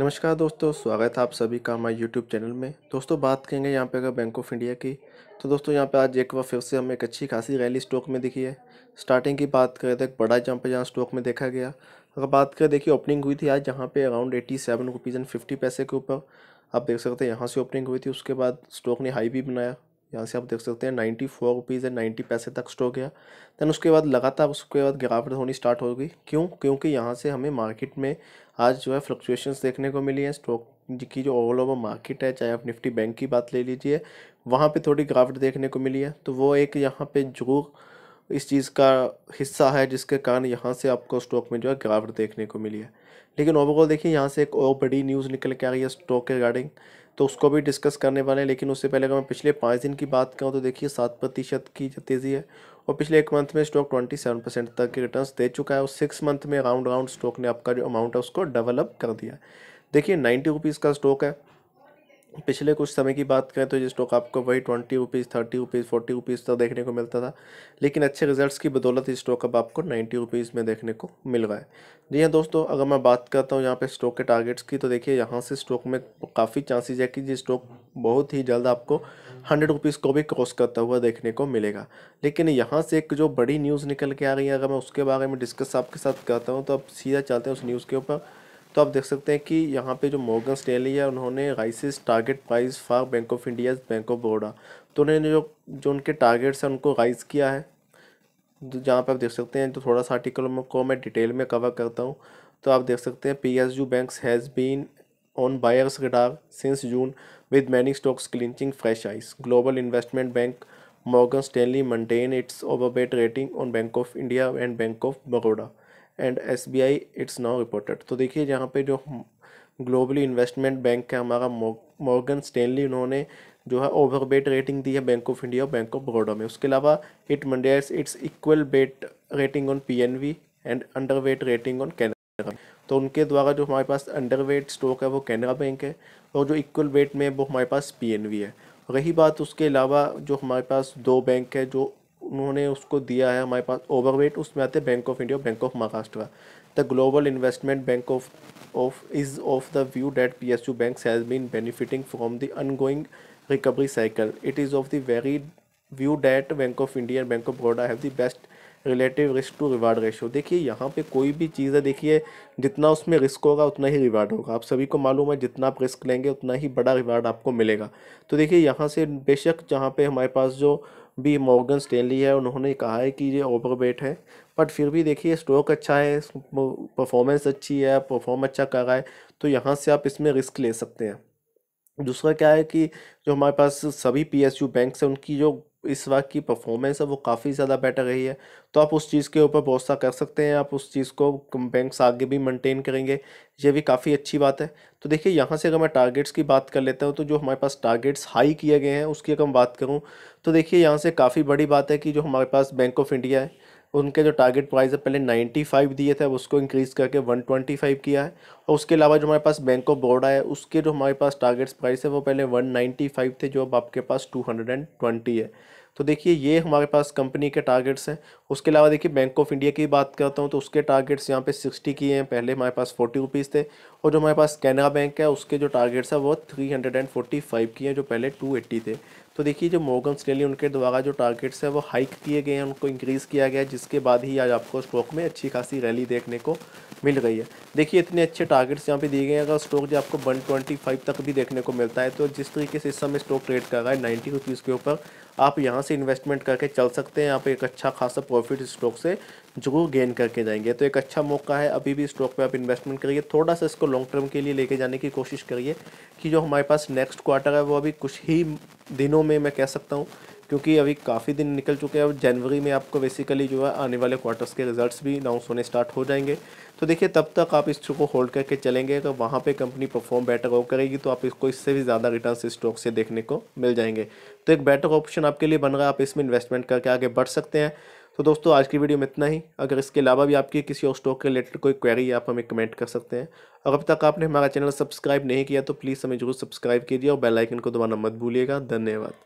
नमस्कार दोस्तों स्वागत है आप सभी का हमारे यूट्यूब चैनल में दोस्तों बात करेंगे यहाँ पे अगर बैंक ऑफ इंडिया की तो दोस्तों यहाँ पे आज एक बार फिर से हमें एक अच्छी खासी रैली स्टॉक में दिखी है स्टार्टिंग की बात करें तो एक बड़ा जंप यहाँ स्टॉक में देखा गया अगर बात करें देखिए ओपनिंग हुई थी आज यहाँ पर around eighty seven rupees and fifty paise के ऊपर आप देख सकते हैं यहाँ से ओपनिंग हुई थी उसके बाद स्टॉक ने हाई भी बनाया यहाँ से आप देख सकते हैं ninety four rupees and ninety paise तक स्टॉक गया दैन उसके बाद लगातार उसके बाद गिरावट होनी स्टार्ट हो गई क्यों क्योंकि यहाँ से हमें मार्केट में आज जो है फ्लक्चुएशंस देखने को मिली है स्टॉक की जो ऑल ओवर मार्केट है चाहे आप निफ्टी बैंक की बात ले लीजिए वहाँ पर थोड़ी गिरावट देखने को मिली है तो वो एक यहाँ पे जरूर इस चीज़ का हिस्सा है जिसके कारण यहाँ से आपको स्टॉक में जो है गिरावट देखने को मिली है लेकिन ओवरऑल देखिए यहाँ से एक और बड़ी न्यूज़ निकल के आ रही है स्टॉक के रिगार्डिंग तो उसको भी डिस्कस करने वाले हैं लेकिन उससे पहले अगर मैं पिछले पाँच दिन की बात करूँ तो देखिए सात प्रतिशत की जो तेज़ी है और पिछले एक मंथ में स्टॉक ट्वेंटी सेवन परसेंट तक के रिटर्न दे चुका है और सिक्स मंथ में राउंड राउंड स्टॉक ने आपका जो अमाउंट है उसको डेवलप कर दिया देखिए नाइन्टी रुपीज़ का स्टॉक है पिछले कुछ समय की बात करें तो ये स्टॉक आपको वही twenty rupees thirty rupees forty rupees तक देखने को मिलता था लेकिन अच्छे रिजल्ट्स की बदौलत स्टॉक अब आपको नाइन्टी रुपीज़ में देखने को मिल रहा है जी हाँ दोस्तों अगर मैं बात करता हूँ यहाँ पे स्टॉक के टारगेट्स की तो देखिए यहाँ से स्टॉक में काफ़ी चांसेज है कि ये स्टॉक बहुत ही जल्द आपको हंड्रेड रुपीज़ को भी क्रॉस करता हुआ देखने को मिलेगा लेकिन यहाँ से एक जो बड़ी न्यूज़ निकल के आ रही है अगर मैं उसके बारे में डिस्कस आपके साथ करता हूँ तो अब सीधा चलते हैं उस न्यूज़ के ऊपर तो आप देख सकते हैं कि यहाँ पे जो मॉर्गन स्टेनली है उन्होंने raises target price for Bank of India Bank of Baroda तो उन्होंने जो जो उनके टारगेट्स हैं उनको राइज किया है तो जहाँ पर आप देख सकते हैं तो थोड़ा सा आर्टिकल को मैं डिटेल में कवर करता हूँ तो आप देख सकते हैं P S U bank has been on buyers radar since June with many stocks clinching fresh buys global investment bank Morgan Stanley maintain its overweight rating on Bank of India and Bank of Baroda and S B I it's now reported तो देखिए यहाँ पे जो globally investment bank है हमारा Morgan Stanley उन्होंने जो है बेट रेटिंग दी है बैंक ऑफ इंडिया और बैंक ऑफ बड़ौदा में उसके अलावा it maintains its equal weight rating on P N B and underweight rating on Canara तो उनके द्वारा जो हमारे पास अंडर वेट स्टॉक है वो कैनरा बैंक है और जो इक्वल वेट में वो हमारे पास पी एन वी है रही बात उसके अलावा जो हमारे पास दो बैंक है जो उन्होंने उसको दिया है हमारे पास ओवरवेट उसमें आते हैं Bank of India Bank of Maharashtra the global investment bank of of is of the view that P S U bank has been benefiting from the ongoing recovery cycle it is of the very view that Bank of India and Bank of Baroda have the best relative risk to reward ratio देखिए यहाँ पे कोई भी चीज़ है देखिए जितना उसमें risk होगा उतना ही रिवार्ड होगा आप सभी को मालूम है जितना आप रिस्क लेंगे उतना ही बड़ा रिवार्ड आपको मिलेगा तो देखिए यहाँ से बेशक जहाँ पे हमारे पास जो भी मॉर्गन स्टेनली है उन्होंने कहा है कि ये ओवरवेट है बट फिर भी देखिए स्टॉक अच्छा है परफॉर्मेंस अच्छी है परफॉर्म अच्छा कर रहा है तो यहाँ से आप इसमें रिस्क ले सकते हैं दूसरा क्या है कि जो हमारे पास सभी पी एस यू बैंक हैं उनकी जो इस वक्त की परफॉर्मेंस है वो काफ़ी ज़्यादा बेटर रही है तो आप उस चीज़ के ऊपर भरोसा कर सकते हैं आप उस चीज़ को बैंक्स आगे भी मेंटेन करेंगे ये भी काफ़ी अच्छी बात है तो देखिए यहाँ से अगर मैं टारगेट्स की बात कर लेता हूँ तो जो हमारे पास टारगेट्स हाई किए गए हैं उसकी अगर मैं बात करूँ तो देखिए यहाँ से काफ़ी बड़ी बात है कि जो हमारे पास बैंक ऑफ इंडिया है उनके जो टारगेट प्राइस है पहले 95 दिए थे अब उसको इंक्रीज़ करके 125 किया है और उसके अलावा जो हमारे पास बैंक ऑफ बड़ौदा है उसके जो हमारे पास टारगेट्स प्राइस है वो पहले 195 थे जो अब आपके पास 220 है तो देखिए ये हमारे पास कंपनी के टारगेट्स हैं उसके अलावा देखिए बैंक ऑफ इंडिया की बात करता हूँ तो उसके टारगेट्स यहाँ पे सिक्सटी की हैं पहले हमारे पास फोर्टी रुपीज़ थे और जो हमारे पास कैनरा बैंक है उसके जो टारगेट्स हैं वो three hundred and forty five की हैं जो पहले टू एट्टी थे तो देखिए जो मोगन स्टेली उनके द्वारा जो टारगेट्स हैं वो हाइक किए गए हैं उनको इंक्रीज़ किया गया है जिसके बाद ही आज आपको स्टॉक में अच्छी खासी रैली देखने को मिल गई है देखिए इतने अच्छे टारगेट्स यहाँ पे दिए गए हैं अगर स्टॉक जो आपको वन ट्वेंटी फाइव तक भी देखने को मिलता है तो जिस तरीके से इस समय स्टॉक ट्रेड कर रहा है नाइन्टी रुपीज़ के ऊपर आप यहाँ से इन्वेस्टमेंट करके चल सकते हैं यहाँ पर एक अच्छा खासा प्रॉफिट स्टॉक से जरूर गेन करके जाएंगे तो एक अच्छा मौका है अभी भी स्टॉक पे आप इन्वेस्टमेंट करिए थोड़ा सा इसको लॉन्ग टर्म के लिए लेके जाने की कोशिश करिए कि जो हमारे पास नेक्स्ट क्वार्टर है वो अभी कुछ ही दिनों में मैं कह सकता हूँ क्योंकि अभी काफ़ी दिन निकल चुके हैं और जनवरी में आपको बेसिकली जो है आने वाले क्वार्टर्स के रिजल्ट्स भी अनाउंस होने स्टार्ट हो जाएंगे तो देखिए तब तक आप इस को होल्ड करके चलेंगे अगर वहाँ पे कंपनी परफॉर्म बेटर हो करेगी तो आप इसको इससे भी ज़्यादा रिटर्न इस स्टॉक से देखने को मिल जाएंगे तो एक बेटर ऑप्शन आपके लिए बन रहा है आप इसमें इन्वेस्टमेंट करके आगे बढ़ सकते हैं तो दोस्तों आज की वीडियो में इतना ही अगर इसके अलावा भी आपकी किसी और स्टॉक के रिलेटेड कोई क्वेरी आप हमें कमेंट कर सकते हैं और अब तक आपने हमारा चैनल सब्सक्राइब नहीं किया तो प्लीज़ हमें जरूर सब्सक्राइब कीजिए और बेलाइकन को दोबारा मत भूलिएगा धन्यवाद